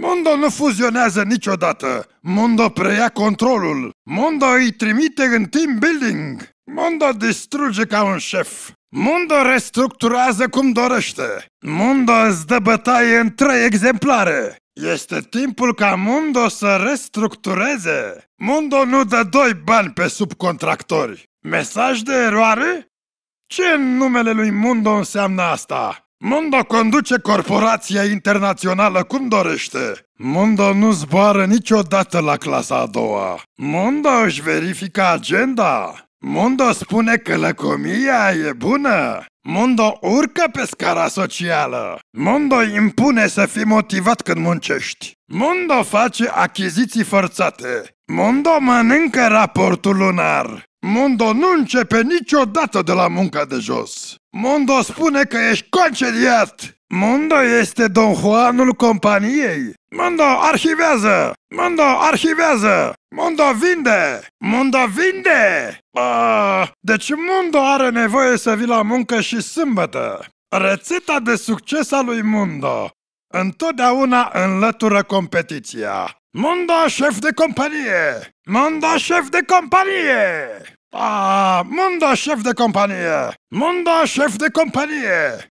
Mondo nu fuzionează niciodată. Mondo preia controlul. Mondo îi trimite în team building. Mondo distruge ca un șef. Mondo restructurează cum dorește. Mondo îți dă bătaie în trei exemplare. Este timpul ca Mondo să restructureze. Mondo nu dă doi bani pe subcontractori. Mesaj de eroare? Ce în numele lui Mundo înseamnă asta? Mundo conduce corporația internațională cum dorește. Mundo nu zboară niciodată la clasa a doua. Mundo își verifică agenda. Mundo spune că lăcomia e bună. Mundo urcă pe scara socială. Mundo impune să fii motivat când muncești. Mundo face achiziții forțate. Mundo mănâncă raportul lunar. Mundo nu începe niciodată de la munca de jos. Mondo spune că ești concediat! Mondo este Don Juanul companiei! Mondo arhivează! Mondo arhivează! Mondo vinde! Mondo vinde! Ah, deci Mondo are nevoie să vii la muncă și sâmbătă. Rețeta de succes a lui Mondo. Întotdeauna înlătură competiția. Mondo șef de companie! Mondo șef de companie! A, munda szef de kompanie! Munda szef de kompanie!